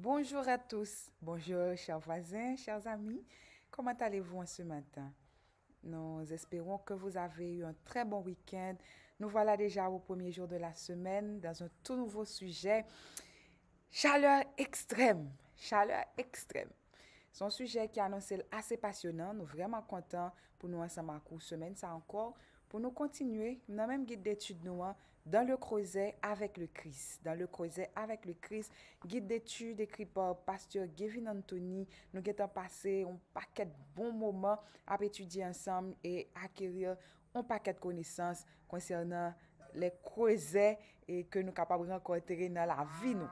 Bonjour à tous, bonjour chers voisins, chers amis, comment allez-vous en ce matin? Nous espérons que vous avez eu un très bon week-end. Nous voilà déjà au premier jour de la semaine dans un tout nouveau sujet, chaleur extrême, chaleur extrême. C'est un sujet qui est annoncé assez passionnant, nous sommes vraiment contents pour nous ensemble à semaine, ça encore, pour nous continuer, nous avons même guide d'études nous, hein, Dan le kreuzè avèk le kris. Dan le kreuzè avèk le kris. Gid detu dekri pa pastur Gevin Anthony. Nou getan pase yon paket bon mouman ap etudi ansam e akirir yon paket konisans konser nan le kreuzè e ke nou kapabouzman koneteri nan la vi nou.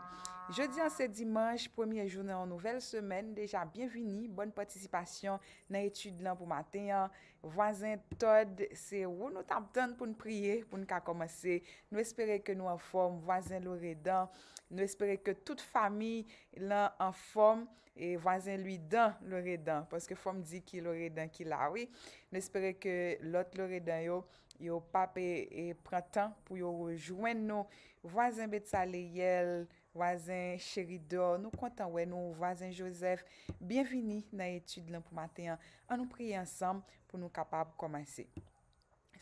Jodi an se dimanj, premye jounan an nouvel semen, deja bienvini, bonn patisipasyon nan etude lan pou matenyan. Vazen Todd, se wou nou tap tante pou nou priye, pou nou ka komanse. Nou espere ke nou an fom, vazen lor edan. Nou espere ke tout fami lan an fom, e vazen lui dan lor edan. Poske fom di ki lor edan ki lawi. Nou espere ke lot lor edan yo, yo pap e pratan pou yo wajwen nou vazen bet sa le yel. Wazen, cheri do, nou kontan wè nou, wazen Josef, bienvini nan etude lèm pou maten an nou priye ansam pou nou kapab komanse.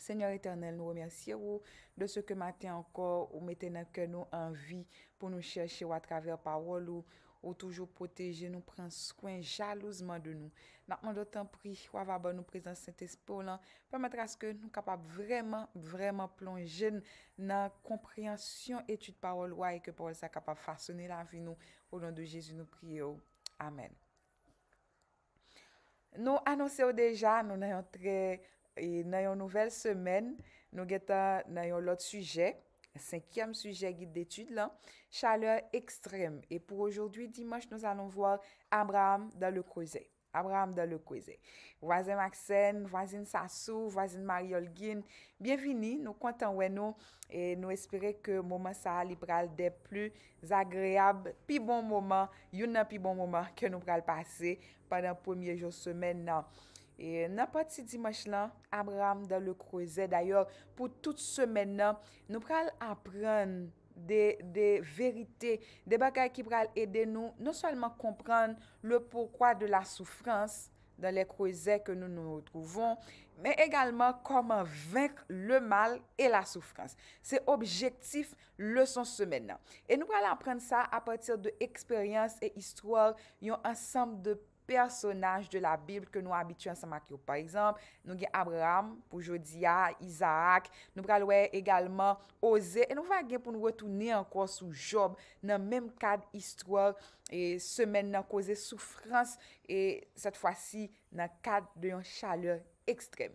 Senyor Eternel, nou remyansye wou de se ke maten ankor ou meten anke nou anvi pou nou chèche wò a travèr pawol wò. Ou toujou poteje, nou pren skwen jalouzman de nou. Nakman dotan pri, wavaba nou prezant sentespo lan. Permetre aske nou kapap vreman, vreman plonje nan kompreansyon etude parol waye. Ke parol sa kapap fasoni la vi nou. O lan de Jezu nou pri yo. Amen. Nou anonsè ou deja, nou nayon e, nouvel semen. Nou geta nayon lot suje. Cinquièm sujet guide d'étude lan, chaleur ekstrem. Et pour aujourd'hui, dimanche, nous allons voir Abraham dans le creuset. Abraham dans le creuset. Vazin Maxen, vazin Sasou, vazin Marie-Olguin, bienvenue, nous comptons ouen nous. Et nous espérez que moment ça a l'hyperal des plus agréable, pi bon moment, yon n'a pi bon moment que nous pral passer pendant premier jour semaine nan. E nan pati Dimash lan, Abraham dan le kouze d'ayor, pou tout semen nan, nou pral apren de verite, de bagay ki pral ede nou, non salman kompran le pokwa de la soufrans dan le kouze ke nou nou trouvon, men egalman koman venk le mal e la soufrans. Se objektif le son semen nan. E nou pral apren sa apatir de eksperyans e istwar yon ansampe de pral. personaj de la Bibl ke nou abituyen sa makyo. Par exemple, nou ge Abraham pou Jodia, Isaac, nou pralwe egalman Oze, e nou vage pou nou retounen ankon sou Job nan menm kad istor semen nan kose soufrans e set fwa si nan kad de yon chaleur ekstrem.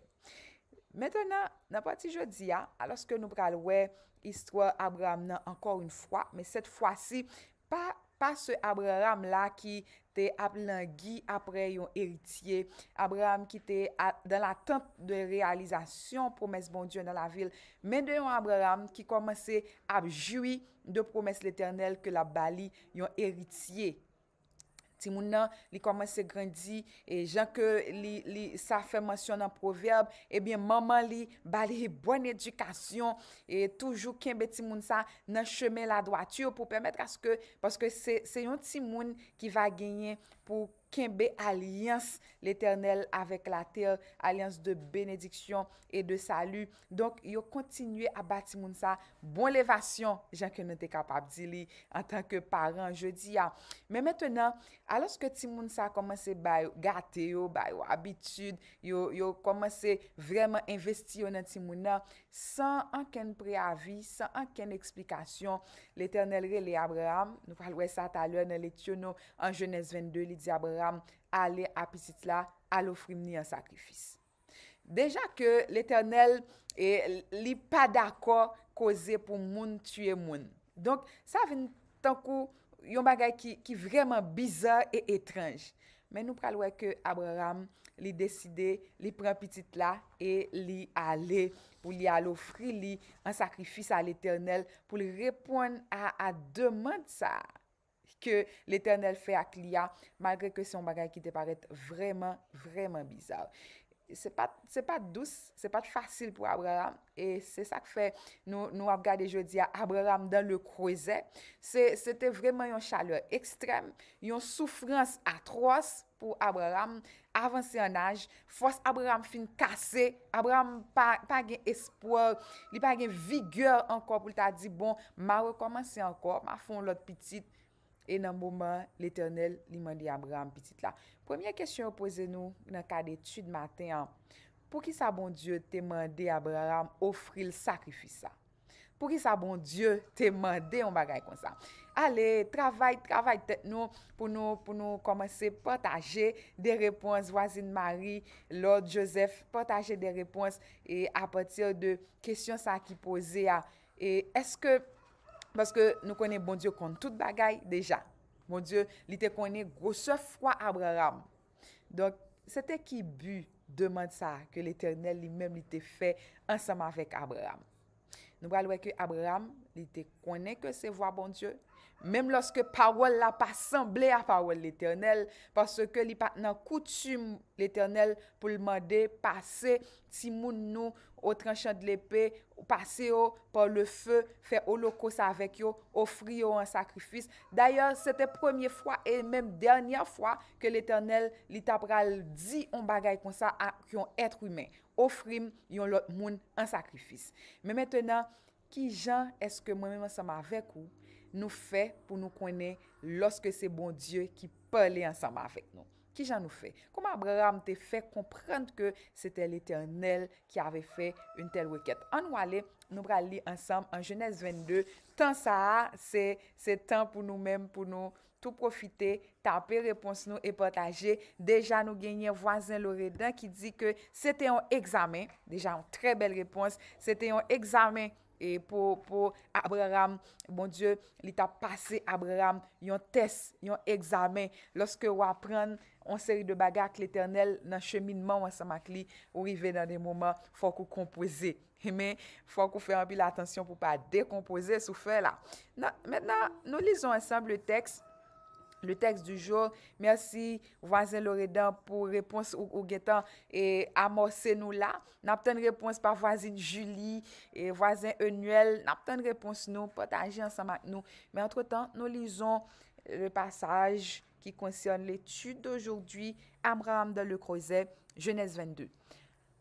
Metan nan pati Jodia, aloske nou pralwe istor Abraham nan ankon yon fwa, me set fwa si, pa... pa se Abraham la ki te ap langi apre yon eritye, Abraham ki te dan bon la temp de realizasyon promes bon Diyon dan la vil, men de yon Abraham ki komanse ap jwi de promes l'Eternel ke la Bali yon eritye. Ti moun nan li koman se grandi e jan ke li sa fe monsyon nan proverb, ebyen maman li bali bon edukasyon e toujou kenbe ti moun sa nan cheme la doatiyo pou pwemet kase ke, paske se yon ti moun ki va genyen pou kenbe aliyans l'Eternel avek la ter, aliyans de benediksyon e de salu. Donk, yo kontinye a ba Timounsa bon levasyon, jan ke nou te kapab di li an tanke paran je di ya. Men metwenan, aloske Timounsa komanse bayou gate yo, bayou abitud, yo komanse vreman investi yo nan Timounan, san anken preavi, san anken eksplikasyon, l'Eternel re li Abraham, nou falwe sa talwen, an genes 22 li di Abraham, ale apetit la alofrim ni an sakrifis. Deja ke l'Eternel e, li pa d'akor koze pou moun tue moun. Donk sa veni tankou yon bagay ki vreman bizar e etranj. Men nou pralwe ke Abraham li deside li pren apetit la e li ale pou li alofri li an sakrifis al Eternel pou li repon a deman sa. ke l'Eternel fè ak liya, malre ke son bagay ki te paret vreman, vreman bizar. Se pat douz, se pat fasil pou Abraham, e se sa k fè nou ap gade je di a Abraham dan le kweze, se te vreman yon chaleur ekstrem, yon soufrans atroas pou Abraham avanse anaj, fos Abraham fin kase, Abraham pa gen espoir, li pa gen vigor anko pou ta di, bon, ma rekomansi anko, ma fon lot pitit E nan mouman, l'Eternel li mandi Abraham pitit la. Premye kèsyon pouze nou nan kade etude maten an. Pou ki sa bon Diyo te mandi Abraham ofri l sakrifisa? Pou ki sa bon Diyo te mandi, on bagay kon sa. Ale, travay, travay te nou pou nou pou nou komanse potaje de repons. Vazin Marie, Lord Joseph, potaje de repons. E apatir de kèsyon sa ki pose a. E eske... Baske nou konen bon Diyo kont tout bagay deja. Bon Diyo, li te konen grosso fwa Abraham. Donk, sete ki bu deman sa ke l'Eternel li men li te fe ansanman vek Abraham. Nou ba lweke Abraham, li te konen ke se vwa bon Diyo, menm loske parol la pa sanble a parol l'Eternel, baske li pat nan koutume l'Eternel pou l'mande pase timoun nou koutume. ou tranchan de l'epè, ou pase yo par le fè, fè ou lo kos avèk yo, ofri yo an sakrifis. D'ayor, sète premier fwa, e mèm dernyan fwa, ke l'Eternel, l'Itabral, di yon bagay konsa a yon etr wimen. Ofrim yon lot moun an sakrifis. Mè mètenan, ki jan eske mwen mèm ansama avèk ou, nou fè pou nou konè loske se bon Diyo ki pale ansama avèk nou. Ki jan nou fe? Koum Abraham te fe komprend ke se tel ete an el ki ave fe un tel weket? An wale, nou bra li ansam an jenese 22, tan sa a, se tan pou nou mem, pou nou tou profite, tape repons nou e potaje, deja nou genye vwazen loredan ki di ke se te yon examen, deja yon tre bel repons, se te yon examen, e pou Abraham, bon dieu, li ta pase Abraham yon tes, yon examen, loske waprenn On seri de bagak l'Eternel nan cheminman wansan mak li, ou rive nan de mouman fok ou kompoze. Men, fok ou fè anpi la atensyon pou pa dekompoze sou fè la. Mètena, nou lison ansamble le teks, non, le teks du jour. Mersi, vwazen Loredan, pou repons ou getan e amorse nou la. Napten repons pa vwazen Julie, vwazen Eunuel, napten repons nou, potanje ansamak nou. Mè entre tan, nou lison le passage qui concerne l'étude d'aujourd'hui, Abraham dans le creuset, Genèse 22.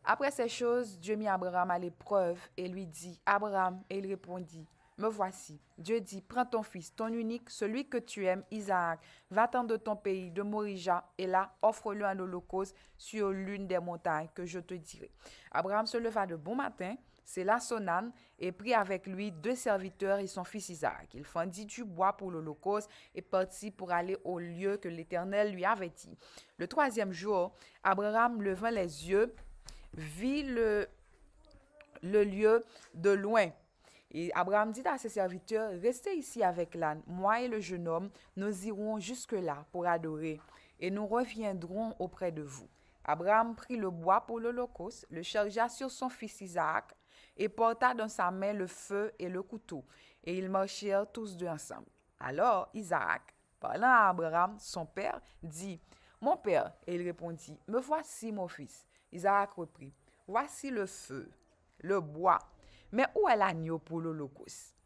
Après ces choses, Dieu mit Abraham à l'épreuve et lui dit, Abraham, et il répondit, me voici. Dieu dit, prends ton fils, ton unique, celui que tu aimes, Isaac, va-t'en de ton pays, de Morija, et là, offre-le en holocauste sur l'une des montagnes que je te dirai. Abraham se leva de bon matin, c'est son âne et prit avec lui deux serviteurs et son fils Isaac. Il fendit du bois pour l'Holocauste et partit pour aller au lieu que l'Éternel lui avait dit. Le troisième jour, Abraham, levant les yeux, vit le, le lieu de loin. Et Abraham dit à ses serviteurs, restez ici avec l'âne, moi et le jeune homme, nous irons jusque-là pour adorer, et nous reviendrons auprès de vous. Abraham prit le bois pour l'Holocauste, le chargea sur son fils Isaac, et porta dans sa main le feu et le couteau. Et ils marchèrent tous deux ensemble. Alors Isaac, parlant à Abraham, son père, dit, Mon père, et il répondit, Me voici, mon fils. Isaac reprit, Voici le feu, le bois, mais où est l'agneau pour l'Holocauste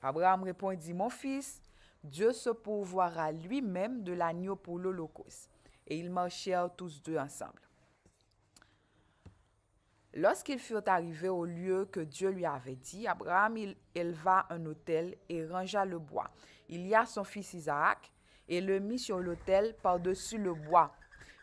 Abraham répondit, Mon fils, Dieu se pourvoira lui-même de l'agneau pour l'Holocauste. Et ils marchèrent tous deux ensemble. Lorsqu'ils furent arrivés au lieu que Dieu lui avait dit, Abraham éleva un autel et rangea le bois. Il y a son fils Isaac et le mit sur l'autel par-dessus le bois.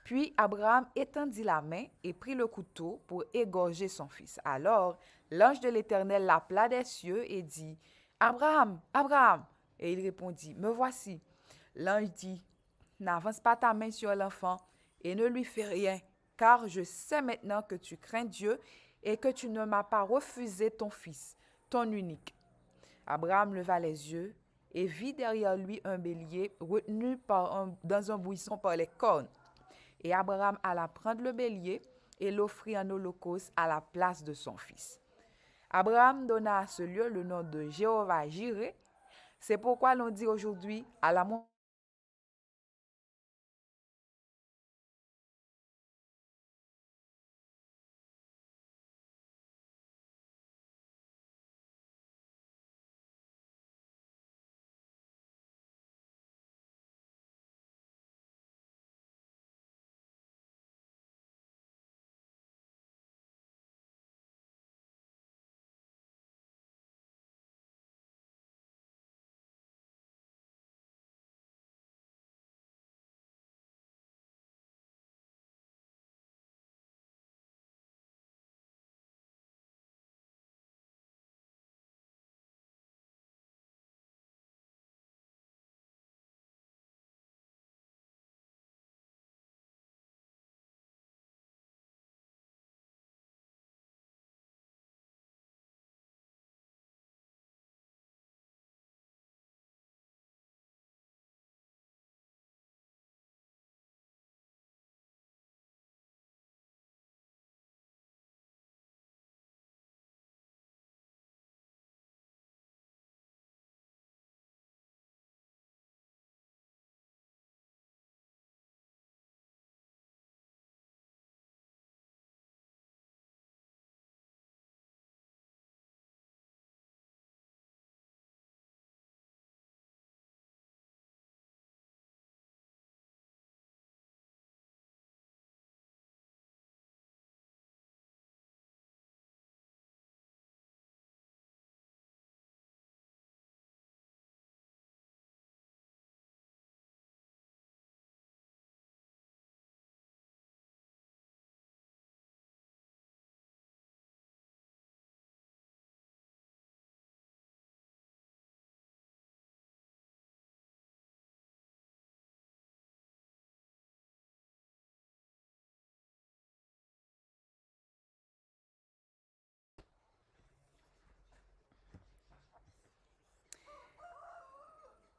Puis Abraham étendit la main et prit le couteau pour égorger son fils. Alors l'ange de l'Éternel l'appela des cieux et dit, Abraham, Abraham. Et il répondit, Me voici. L'ange dit, N'avance pas ta main sur l'enfant et ne lui fais rien car je sais maintenant que tu crains Dieu et que tu ne m'as pas refusé ton fils, ton unique. Abraham leva les yeux et vit derrière lui un bélier retenu dans un buisson par les cornes. Et Abraham alla prendre le bélier et l'offrit en holocauste à la place de son fils. Abraham donna à ce lieu le nom de Jéhovah Jireh. C'est pourquoi l'on dit aujourd'hui à la montagne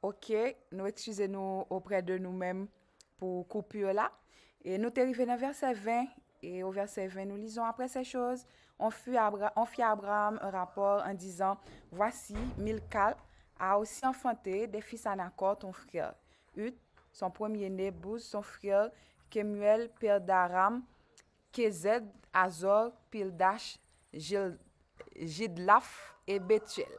Ok, nou ekchize nou opre de nou menm pou koupi ou la. E nou teri vene verse 20. E ou verse 20 nou lison apre se chouz. On fie Abraham rapor an dizan. Vwasi, Milkal a osi enfante de fis an akot ton friol. Ut, son premye ne, bouz, son friol, kemuel, per daram, kezed, azor, pildash, jidlaf, e betuel.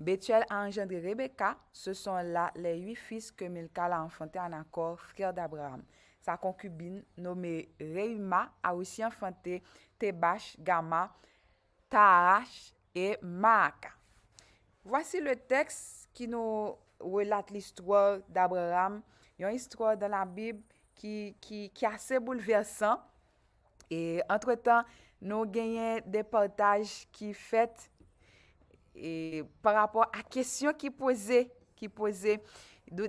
Betuel a engendri Rebeka, se son la le yi fis ke Melkal a enfante an akor frer d'Abraham. Sa konkubine, nomi Reuma, a ou si enfante Tebash, Gama, Tahash e Maaka. Vwasi le tekst ki nou welat l'istro d'Abraham. Yon istro dan la bib ki ase bouleversan. Et entre tan nou genyen de portaj ki fèt. E par rapport a kesyon ki pose, ki pose,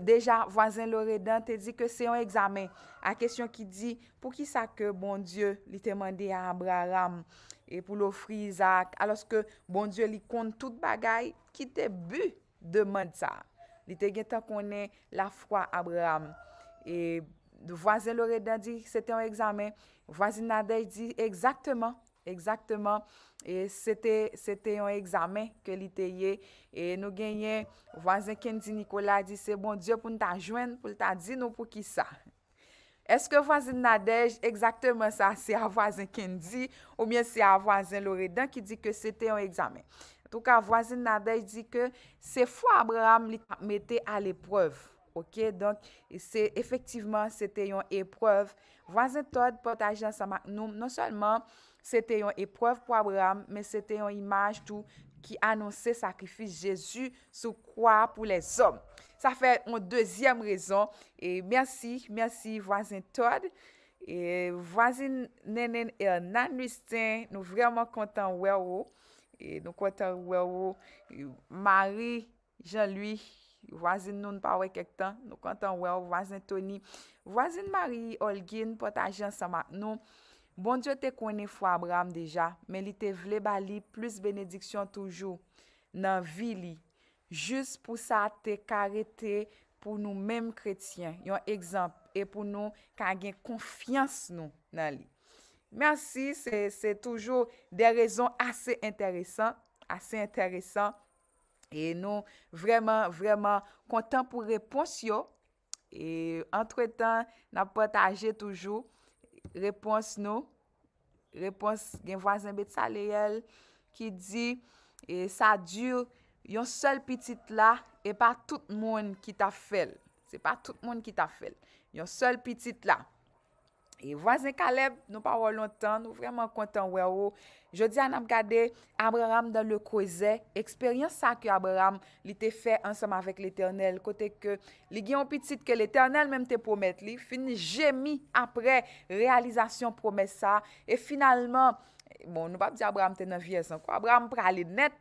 deja vwazen loredan te di ke se yon examen. A kesyon ki di, pou ki sa ke bon Diyo li te mandi a Abraham? E pou lo frizak, aloske bon Diyo li kont tout bagay ki te bu de mandi sa. Li te gen ta konen la fwa Abraham. E vwazen loredan di se te yon examen, vwazen nadej di ekzaktman. Eksaktman, se te yon eksamen ke li te ye. E nou genyen, vwazen Kenji Nikola di se, bon, diyo pou nta jwen pou lta di nou pou ki sa. Eske vwazen Nadej, eksaktman sa, se a vwazen Kenji, ou mye se a vwazen Loredan ki di ke se te yon eksamen. Tou ka vwazen Nadej di ke, se fwa Abraham li mette a le preuve. Ok, donk, se efektiveman se te yon e preuve. Vwazen Todd pot ajen sa mak nou, non salman, Sete yon epwav pou Abraham, men sete yon imaj tou ki anonsè sakrifis Jezou sou kwa pou les om. Sa fè yon dezyem rezon. E mersi, mersi vwazen Todd. E vwazen Nenen e Nan Nwistin, nou vwèman kontan wè ou. Oh. E nou kontan wè ou. Oh. Mari, Jean-Louis, vwazen nou npa wè kèk tan. Nou kontan wè ou, vwazen Tony. Vwazen Mari, Olgin, pota Jean sa map nou. Bon diyo te kweni fwa Abram deja, men li te vle bali plus benediksyon toujou nan vi li. Jus pou sa te karete pou nou menm kretyen, yon ekzamp, e pou nou kagen konfians nou nan li. Mersi, se toujou de rezon ase enteresan, ase enteresan. E nou vreman, vreman kontan pou repons yo, e entretan nan potaje toujou. Repons nou, repons gen vwazen bet sa leyel ki di, e, sa dju, yon sol pitit la e pa tout moun ki ta fel, se pa tout moun ki ta fel, yon sol pitit la. E vwazen Kaleb, nou pa wò lontan, nou vwèman kontan wè wò. Je di an ap gade, Abraham dan lè kweze, eksperyans sa ki Abraham li te fè ansèm avèk l'Eternel, kote ke li gè yon pitit ke l'Eternel mèm te promet li, fini jèmi apre realizasyon promè sa, e finalman, bon, nou pa di Abraham tenen vye san kwa, Abraham pralè net,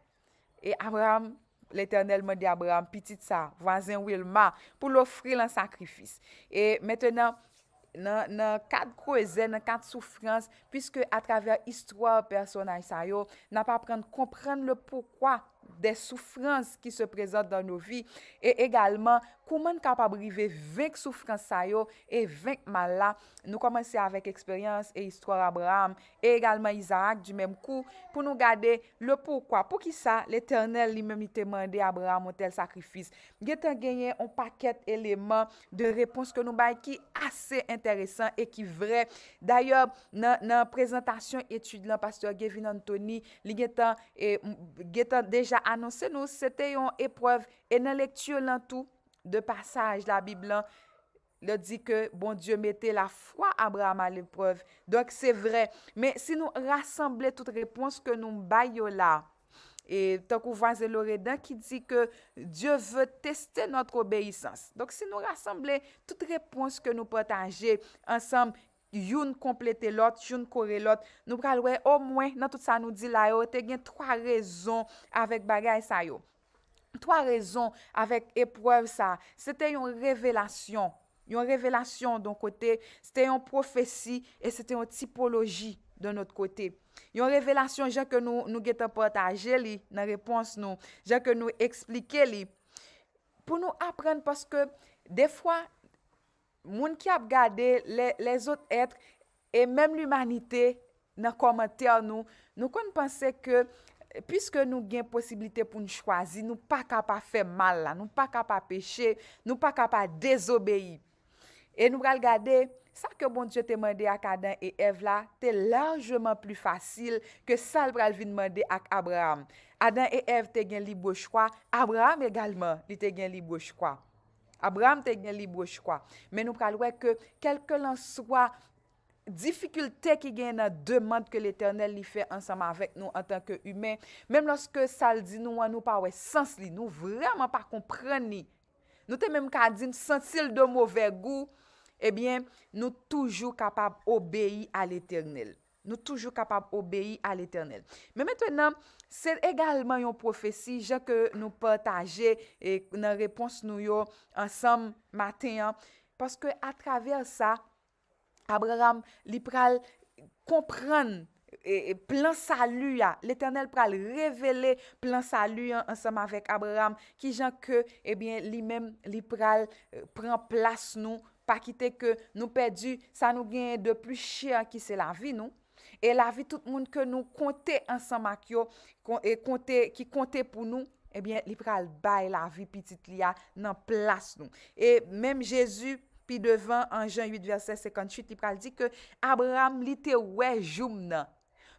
e Abraham, l'Eternel mè di Abraham pitit sa, vwazen Wilma, pou l'ofri l'an sakrifis. E metenèm, nan kat kwezen, nan kat soufrans, piske atraver istwa personan sa yo, nan pa aprenn komprenn le poukwa de soufrans ki se prezant dan nou vi, e egalman, kouman kapabrive vek soufran sayo e vek mala. Nou komanse avèk eksperyans e istor Abraham e egalman Isaac di menm kou pou nou gade le poukwa. Pou ki sa, l'Eternel li menmite mande Abraham ou tel sakrifis. Getan genyen ou paket eleman de repons ke nou bay ki asè enteresan e ki vre. Dayob nan prezentasyon etude lan pastor Gavin Anthony li getan e, deja anonsen nou seteyon epwav e nan lektiyon lan tou De passage, la Bibla le di ke, bon, Diyo mette la fwa Abraha malepreve. Dok se vre, men si nou rassemble tout repons ke nou bayo la, e tok ou vwaze loredan ki di ke Diyo ve teste notre obeysans. Dok si nou rassemble tout repons ke nou potanje, ansam youn komplete lot, youn kore lot, nou pralwe o mwen nan tout sa nou di la yo, te gen troa rezon avek bagay sa yo. Toa rezon avek epwav sa. Sete yon revelasyon. Yon revelasyon don kote. Sete yon profesi. E sete yon tipologi don not kote. Yon revelasyon jake nou geta potaje li. Nan repons nou. Jake nou eksplike li. Pou nou apren paske. De fwa. Moun ki ap gade. Les ot etre. E menm l'umanite. Nan komate an nou. Nou kon panse ke. Piske nou gen posibilite pou nou chwazi, nou pa kapa fe mal la, nou pa kapa peche, nou pa kapa dezobeyi. E nou pral gade, sa ke bon dje te mwende ak Adan e Ev la, te lageman plu fasil ke sal pral vi mwende ak Abraham. Adan e Ev te gen libo chkwa, Abraham egalman li te gen libo chkwa. Abraham te gen libo chkwa. Men nou pral we ke kelke lan swa... difficultè ki gen nan demand ke l'Eternel li fè ansam avèk nou an tanke humè, mèm lòske sal di nou an nou pa wè sens li, nou vreman pa kompreni, nou te mèm ka din sensil de mò vè gò, ebyen, eh nou toujou kapab obèi al Eternel. Nou toujou kapab obèi al Eternel. Mèm etwen nan, se egalman yon profesi, jè ke nou pataje, e nan repons nou yon ansam matè an, paske atraver sa Abraham li pral kompran e, e, plan salu ya. L'Eternel pral revele plan salu ya ansam avek Abraham. Ki jan ke e li men li pral pran plas nou. Pa kite ke nou pedi sa nou genye de plus chia ki se la vi nou. E la vi tout moun ke nou konte ansam a kyo. Ki konte pou nou. E bien li pral bay la vi pitit li ya nan plas nou. E men jesu pral. Puis devant, en Jean 8, verset 58, il parle dit que Abraham l'était ouais joumna.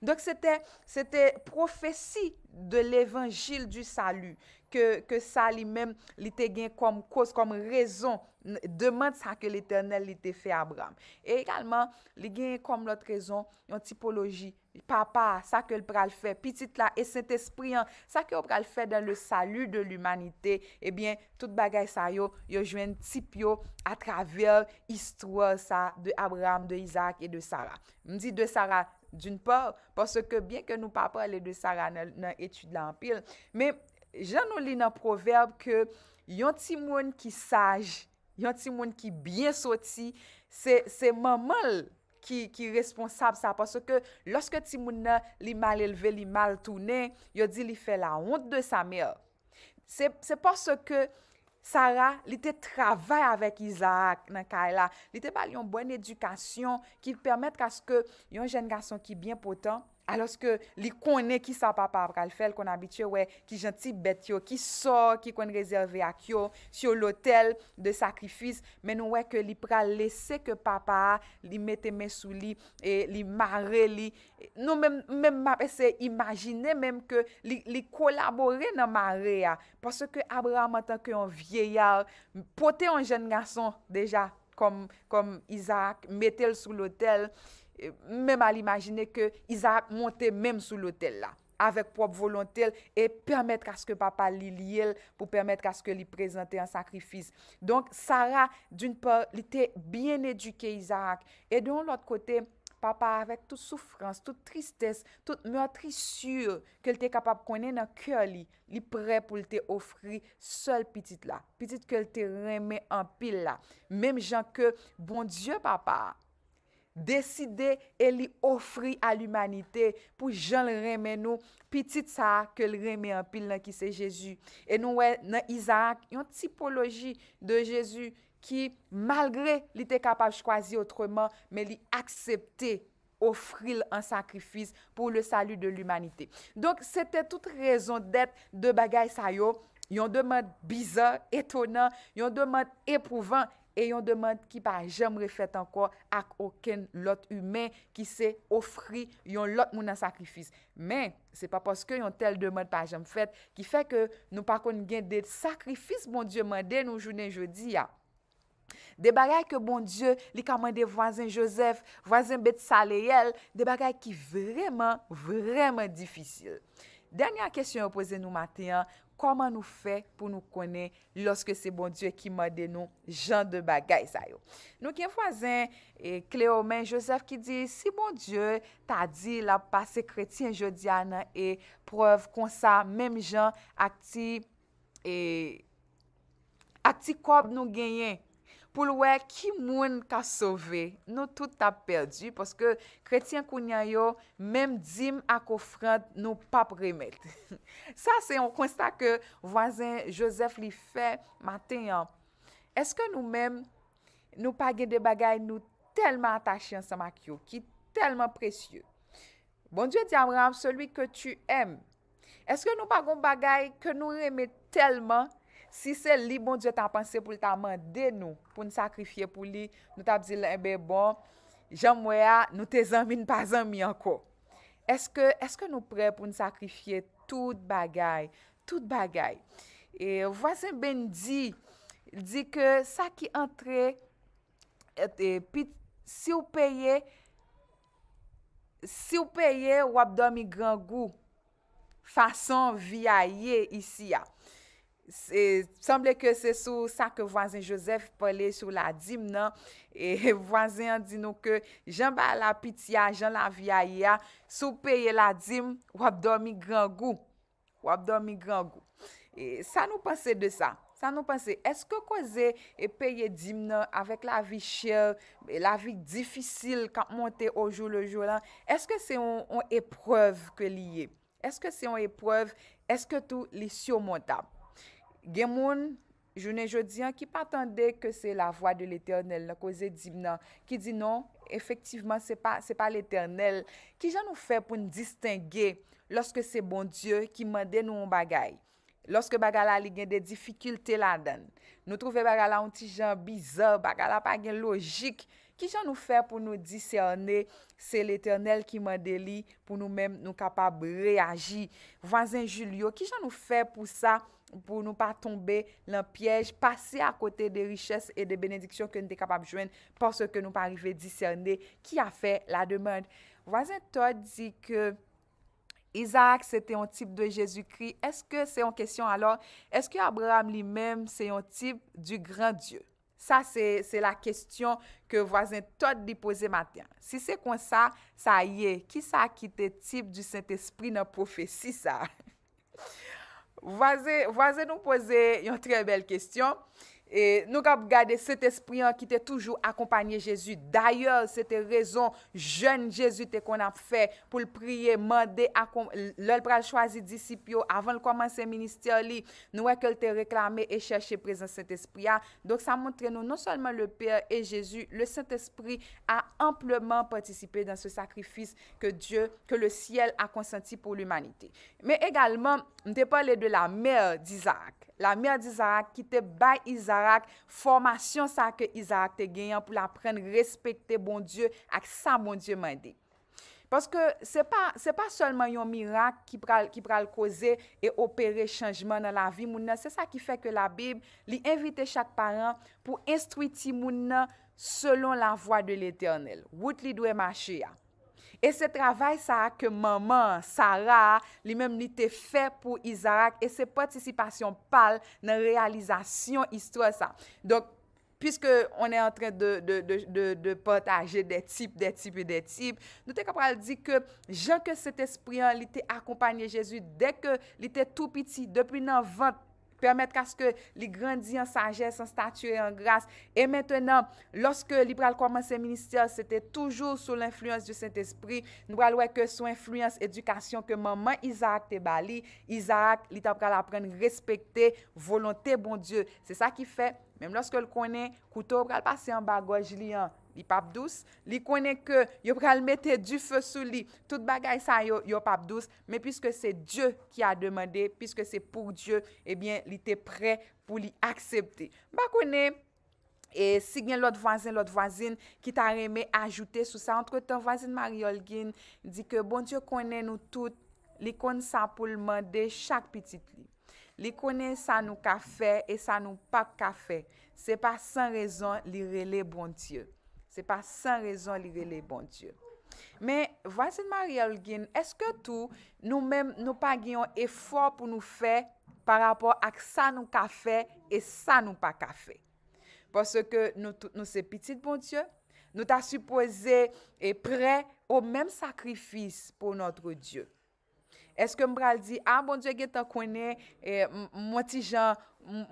Donc c'était prophétie de l'évangile du salut ke sa li men li te gen kom koz, kom rezon deman sa ke l'Eternel li te fe Abraham. E ekalman, li gen kom lot rezon, yon tipoloji papa, sa ke l pral fe, pitit la, e set espri an, sa ke l pral fe dan le salu de l'umanite, e eh bien, tout bagay sa yo, yo jwen tip yo, a travèr istwa sa de Abraham, de Isaac, e de Sarah. M di de Sarah, d'un por, porske bien ke nou papa le de Sarah nan etude l'ampil, men Je nou li nan proverb ke yon timoun ki saj, yon timoun ki byen soti, se se mamal ki responsab sa. Paso ke loske timoun nan li mal elve, li mal tounen, yo di li fe la honte de sa me. Se paso ke Sara li te travay avèk Isaac nan kaj la, li te bal yon bon edukasyon ki l permèt kase ke yon jen gason ki byen potan. aloske li kone ki sa papa, apra li fel kon abitye we, ki janti bet yo, ki sor, ki kon rezerve ak yo, si yo lotel de sakrifis, men nou we ke li pra lese ke papa, li mette men sou li, e li mare li, nou men mabese imagine men ke, li kolabore nan mare ya, paske Abraham ata ki yon vieyar, pote yon jen gason deja, kom Isaac, mette l sou lotel, mèm al imagine ke Isaac monte mèm sou l'otel la, avek prop volontel, e permètre aske papa li liel, pou permètre aske li prezante an sakrifis. Donk, Sarah, doun por, li te bien eduke Isaac, e don l'ot kote, papa avek tout soufrans, tout tristès, tout mèm tri sur, ke li te kapap konen an kè li, li pre pou li te ofri, sol pitit la, pitit ke li te remè an pil la, mèm jan ke, bon dieu papa, Deside e li ofri a l'umanite pou jan reme nou piti tsa ke l reme an pil nan ki se Jezu. E nou we nan Isaac yon tipoloji de Jezu ki malgre li te kapab chkwazi otreman me li aksepte ofril an sakrifiz pou le salu de l'umanite. Donk sete tout rezon det de bagay sayo, yon deman bizan, etonan, yon deman epouvan E yon deman ki pa jem refet anko ak oken lot umen ki se ofri yon lot mounan sakrifis. Men, se pa poske yon tel deman pa jem fet, ki fe ke nou pakon gen de sakrifis bon Diyo mande nou jounen jodi ya. De bagay ke bon Diyo li kamande vwazen Josef, vwazen Bet Salayel, de bagay ki vreman, vreman difisil. Danyan kesyon yo pose nou maten ya. koman nou fe pou nou konen loske se bon Diyo ki mwade nou jan de bagay zayou. Nou ken fwazen Kleomen eh, Joseph ki di, se bon Diyo ta di la pase kretien Jodiana e preuv kon sa menm jan akti eh, akti kod nou genyen pou lwe ki moun ta sove, nou tout ta perdi, poske kretien kou nyan yo, mem dim ak ofran nou pap remet. Sa se yon konsta ke vwazen Josef li fe, maten yon, eske nou mem nou page de bagay nou telman atasyan sa mak yo, ki telman presye. Bon diyo diyan ram, solwi ke tu em, eske nou pagon bagay ke nou remet telman, Si se li bon dje tan panse pou li tan mande nou, pou nou sakrifye pou li, nou tab zile enbe eh bon, jan mwe a, nou te zanmine, pa zanmine anko. Eske nou pre pou nou sakrifye tout bagay, tout bagay. E vwazen ben di, di ke sa ki antre, ah. et pe si ou peye, si ou peye wap do mi gran gou, fason vi a ye isi a. Semble ke se sou sa ke vwazen Josef pale sou la dim nan E vwazen di nou ke jen ba la piti ya, jen la viya ya Sou peye la dim, wap dormi gran gou Wap dormi gran gou E sa nou pense de sa Sa nou pense, eske koze e peye dim nan Avèk la vi chè, la vi difisil Kap monte ou jou le jou lan Eske se yon epreuve ke liye Eske se yon epreuve Eske tou li sou montab Gen moun, jounen jodi an, ki patande ke se la voa de l'Eternel na koze dib nan. Ki di non, efektiveman se pa l'Eternel. Ki jan nou fe pou nou distingge, loske se bon Diyo ki mande nou mou bagay. Loske bagala li gen de difikulte la dan. Nou trove bagala un ti jan bizar, bagala pa gen logik. Ki jan nou fe pou nou disyane, se l'Eternel ki mande li pou nou men nou kapab reagi. Vanzin Julio, ki jan nou fe pou sa, pour ne pas tomber dans piège, passer à côté des richesses et des bénédictions que nous sommes capables de joindre parce que nous pas à discerner qui a fait la demande. Voisin Todd dit que Isaac, c'était un type de Jésus-Christ. Est-ce que c'est en question alors? Est-ce que Abraham lui-même, c'est un type du grand Dieu? Ça, c'est la question que voisin Todd lui posait matin. Si c'est comme ça, ça y est. Qui ça qui était type du Saint-Esprit dans la prophétie, ça? Waze nou poze yon tre bel kestyon. Et nous avons gardé cet esprit qui était toujours accompagné Jésus. D'ailleurs, c'était raison jeune Jésus qu'on a fait pour le prier, demander, le choisir choisi disciples avant de commencer le ministère. Nous avons réclamé réclamé et cherché présent cet esprit ah, Donc, ça montre nous non seulement le Père et Jésus, le Saint-Esprit a amplement participé dans ce sacrifice que Dieu, que le ciel a consenti pour l'humanité. Mais également, nous parlé de la mère d'Isaac. La miyad Izarak ki te bay Izarak, formasyon sa ke Izarak te genyan pou bon la pren respecte bon Diyo ak sa bon Diyo mande. Paske se pa solman yon mirak ki pral koze e opere chanjman nan la vi moun nan, se sa ki fe ke la Bib li invite chak paran pou instwiti moun nan selon la vwa de l'Eternel. Wout li dwe mache ya. E se travay sa a ke maman, Sara, li menm li te fe pou Isaac e se potisipasyon pal nan realizasyon istwa sa. Don, pwiske on e antren de potaje de tip, de tip, de tip, nou te kapral di ke jan ke set esprian li te akompanye Jezu dek ke li te tou piti depi nan vant, Permet kase li grandi an sagesse, an statu e an grase. E metenan, loske li pral komanse minister, se te toujou sou l'influence di Saint-Esprit, nou pral weke sou influence edukasyon ke maman Isaac te bali. Isaac li tap pral apren respecte, volonte bon dieu. Se sa ki fe, mem loske l konen, koutou pral pase an bagaj li an. li pap douz, li konen ke yo pral mette du fe sou li, tout bagay sa yo, yo pap douz, me piske se Diyo ki a demande, piske se pou Diyo, ebyen, li te pre pou li aksepte. Bak konen, e si gen lot vwazin, lot vwazin, ki ta reme ajoute sou sa, entre ton vwazin Mariol Gin, di ke bon Diyo konen nou tout, li konen sa pou l'mande chak pitit li. Li konen sa nou ka fe, e sa nou pa ka fe. Se pa san rezon li rele bon Diyo. Se pa san rezon li vele bon Diyo. Men, vwazit Marie-Holguin, eske tou nou men nou pa gyan e fwa pou nou fe pa rapor ak sa nou ka fe e sa nou pa ka fe. Pwase ke nou se pitit bon Diyo, nou ta supwese e pre ou men sakrifis pou notre Diyo. Eske m bral di, a, ah, bon Diyo gen ta konen eh, mwati jan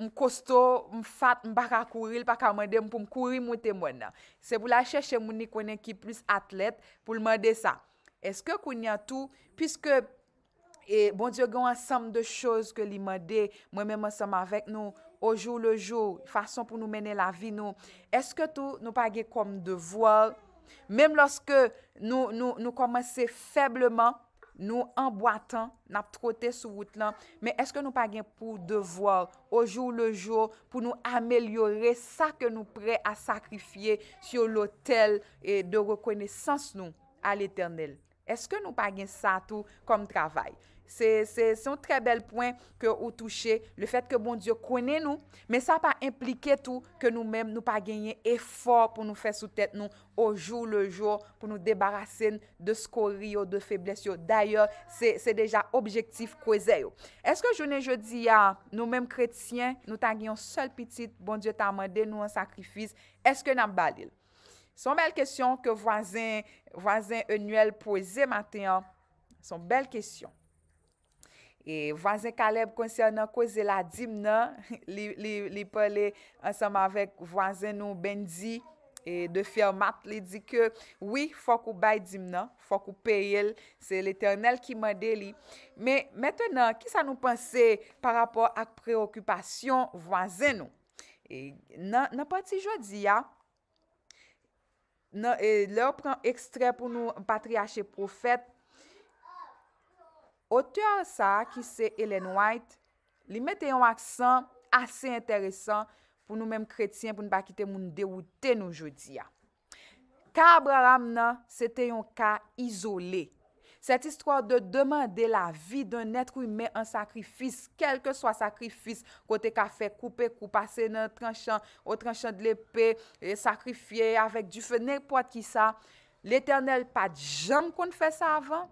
m kosto, m fat, m baka kouri, l pa ka mwede m pou m kouri mwote mwen nan. Se pou la cheshe mouni konen ki plus atlet pou l mwede sa. Eske konen tou, piske, e, bon Diyo gen ansem de choz ke li mwede, mwen men ansem avek nou, ojou lejou, fason pou nou mwene la vi nou, eske tou nou pa gen kom devol, menm loske nou komanse febleman, Nou anboatan, nap trote sou wout lan, men eske nou pagyen pou devor, ou jou le jou, pou nou amelyore sa ke nou pre a sakrifye sou l'otel de rekonesans nou al eternel. Eske nou pagyen sa tou kom travay? Se son tre bel poen ke ou touche, le fet ke bon Diyo kwenen nou, men sa pa implike tou ke nou men nou pa genyen efor pou nou fe sou tèt nou ou jou le jou pou nou debarasen de skori ou de febles yo. D'ayor, se deja objektif kweze yo. Eske jounen jodi ya nou menm kretiyen, nou ta genyon sol pitit, bon Diyo ta amande nou an sakrifiz, eske nan balil? Son bel kesyon ke vwazen, vwazen e Nuel poze maten yo, son bel kesyon. E vwazen Kaleb konser nan koze la dim nan, li pale ansanman vek vwazen nou ben di, e de fiyan mat li di ke, oui, fok ou bay dim nan, fok ou pey el, se l'Eternel ki mwade li. Me, meten nan, ki sa nou panse par rapport ak preokupasyon vwazen nou? E nan pati jodi ya, e lor pran ekstren pou nou patriache profet, Otean sa ki se Ellen White, li mette yon aksan ase interesan pou nou menm kretien pou nou bakite moun de wote nou jodia. Ka Abraham nan, se te yon ka izole. Set istor de demande la vi de net kou yon met an sakrifis, kelke so a sakrifis, kote ka fe koupe, koupe ase nan, tranchan, ou tranchan de lepe, sakrifye, avèk du fene po at ki sa. L'Eternel pa di jan kon fè sa avan?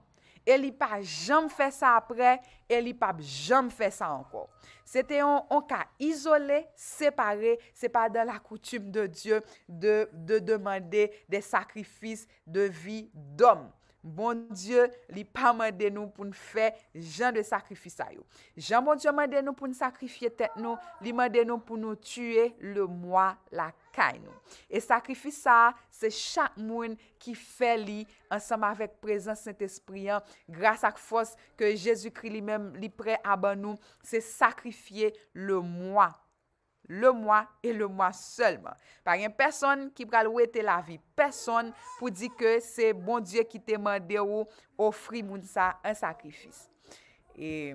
Elipap jam fè sa apre, elipap jam fè sa anko. Se te an an ka izole, separe, se pa da la koutume de Diyo de demande de sakrifis de vi d'om. Bon Diyo li pa mwede nou pou nou fe jen de sakrifisa yo. Jen bon Diyo mwede nou pou nou sakrifye tek nou, li mwede nou pou nou tue le mwa la kay nou. E sakrifisa se chak mwen ki fe li ansam avèk prezant Sint Esprit an, gras ak fos ke Jezoukri li mèm li pre aban nou, se sakrifye le mwa. Le mwa e le mwa selman. Par yon person ki pral wete la vi. Person pou di ke se bon Diyo ki te mande ou ofri moun sa an sakrifis. E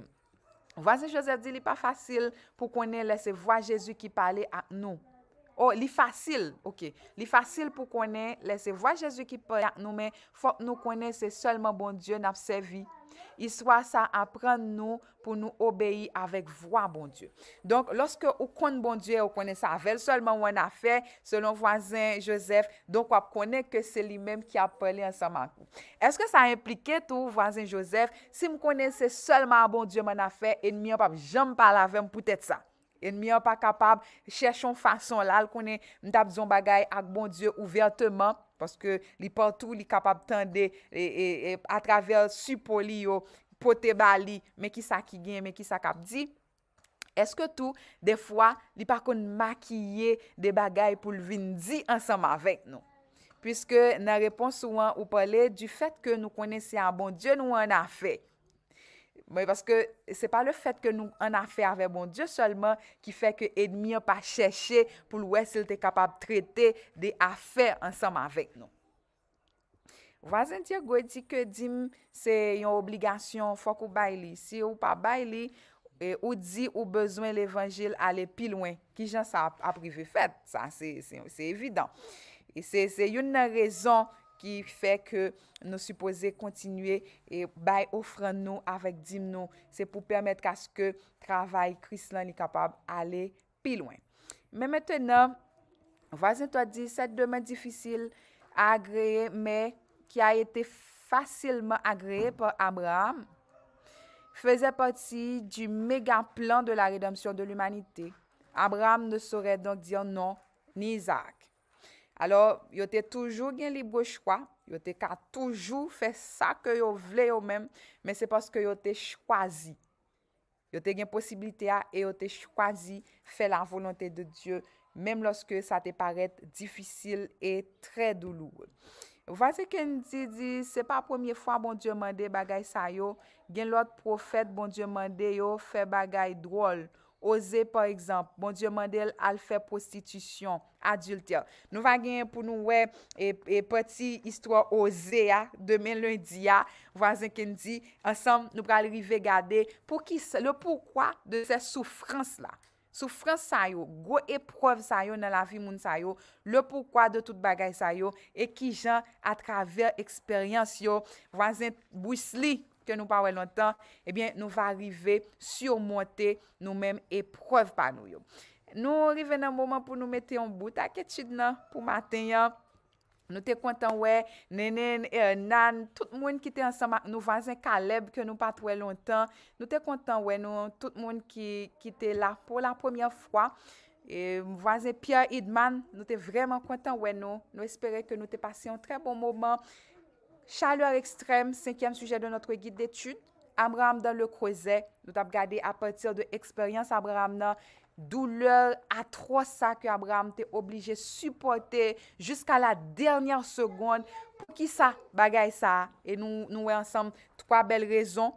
vwazen Joseph di li pa fasil pou konen lese vwa Jezu ki pale an nou. Oh, li fasil, ok, li fasil pou konen lese vwa Jezu ki pe lak nou men, fok nou konen se solman bon Diyo nap sevi, i swa sa apren nou pou nou obeyi avek vwa bon Diyo. Donk, loske ou konen bon Diyo, ou konen savel, solman wana fe, selon vwazen Josef, donk wap konen ke se li menm ki ap pele an sa makou. Eske sa implike tou, vwazen Josef, si m konen se solman bon Diyo wana fe, en mi wap ap jem pa lave, m pwetet sa. e nou mi an pa kapab chèchon fason lal konen mtap zon bagay ak bon Diyo ouvertman, paske li patou li kapab tende e, e, e, atraver su poli yo, pote bali, me ki sa ki gen, me ki sa kap di, eske tou, defwa, li pakoun makiye de bagay pou lvin di ansam avèk nou. Piske nan repons ouan ou pale, di fèt ke nou konen si an bon Diyo nou an an fèk, Mwen paske se pa le fèt ke nou an a fè avè bon Diyo solman ki fè ke enmi an pa chèchè pou lwè se lte kapab trète de a fè ansèm avèk nou. Vazen Diyo goy di ke dim se yon obligasyon fòk ou bay li. Si ou pa bay li, ou di ou bezwen l'Evangil ale pi lwen. Ki jan sa aprivi fèt. Sa se yon, se evidant. Se yon nan rezon... ki fè ke nou suppose kontinuye e bay ofran nou avèk dim nou. Se pou pèrmèt kase ke travay kris lan li kapab ale pi louen. Mè mètè nan, vwazen to a di, set demè difisil a agreye, mè ki a ete fasilman agreye pou Abraham, fèze pati di mégan plan de la redèmsyon de l'umanite. Abraham ne sorè donk diyon non ni Isaac. Alo, yo te toujou gen libo chkwa, yo te ka toujou fe sa ke yo vle yo menm, men se paske yo te chkwazi. Yo te gen posibilite a, yo te chkwazi fe la volante de Diyo, menm loske sa te paret difisil e tre doulou. Ou vase ken di di, se pa premier fwa bon Diyo mande bagay sa yo, gen lot profet bon Diyo mande yo fe bagay droul. Ose par ekzamp, bon diyo mandel al fe prostitisyon, adulte. Nou va genye pou nou we, e pati istwa ose ya, demen lundi ya, vwazen ken di, ansam nou pral rive gade. Le poukwa de se soufrans la, soufrans sa yo, go eprov sa yo nan la vi moun sa yo, le poukwa de tout bagay sa yo, e ki jan atraver eksperyans yo, vwazen brisli. ke nou pa wè lontan, ebyen eh nou va rive surmonte nou men e preuve pa nou yo. Nou rive nan mouman pou nou mette yon bout a ketid nan pou matenyan, nou te kontan wè, nenen, nan, tout moun ki te ansama, nou vazen Kaleb ke nou pat wè lontan, nou te kontan wè nou, tout moun ki te la pou la premier fwa, vazen Pierre Hidman, nou te vreman kontan wè nou, nou espere ke nou te pase yon tre bon mouman, Chaleur ekstrem, 5e suje de notre guide d'etude, Abraham dan le kweze, nou tap gade apatir de eksperyans Abraham nan, douleur a 3 sa ke Abraham te oblije supporte jiska la dernyan segonde pou ki sa bagay sa. E nou we ansam 3 bel rezon,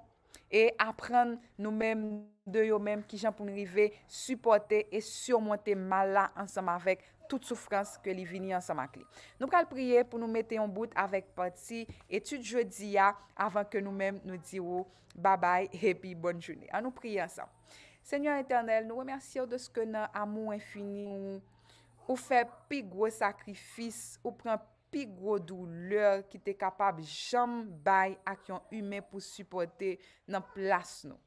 e apren nou menm de yo menm ki jan pou nrive supporte e surmonte mala ansam avèk. tout soufrans ke li vini ansam ak li. Nou pral priye pou nou mette yon bout avek pati etout jodi ya avan ke nou men nou diwo babay epi bon jouni. A nou priye ansam. Senyor internet, nou remersiyo de sko nan amou enfini ou fe pi gro sakrifis ou pren pi gro douleur ki te kapab jam bay ak yon hume pou suporte nan plas nou.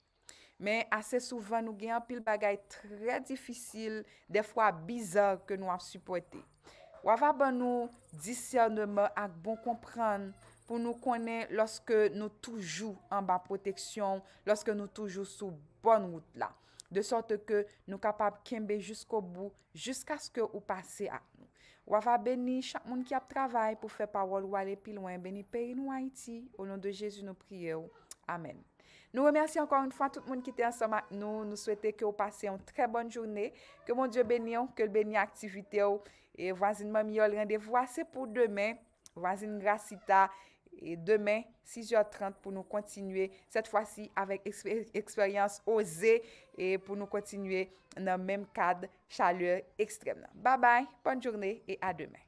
Men asè souvan nou gen an pil bagay trè difisil, defwa bizar ke nou ap suporte. Wava ban nou disyan de mè ak bon kompran pou nou konen lòske nou toujou an ba proteksyon, lòske nou toujou sou bon wout la. De sote ke nou kapab kenbe jousk obou, jousk aske ou pase a. Wava beni chak moun ki ap travay pou fe pa wol wale pil wè. Beni peri nou a iti, ou lon de Jezu nou priye ou. Amen. Nou remersi ankon an fwa, tout moun ki te an somak nou, nou souwete ke ou pase yon tre bon jounen, ke moun dje benyon, ke lbenyon aktivite ou, e wazin mami yo lrende vou ase pou demen, wazin Grasita, e demen 6 yo 30 pou nou kontinue, set fwa si avek eksperyans oze, e pou nou kontinue nan menm kad chalye ekstrem nan. Ba bay, pon jounen, e a demen.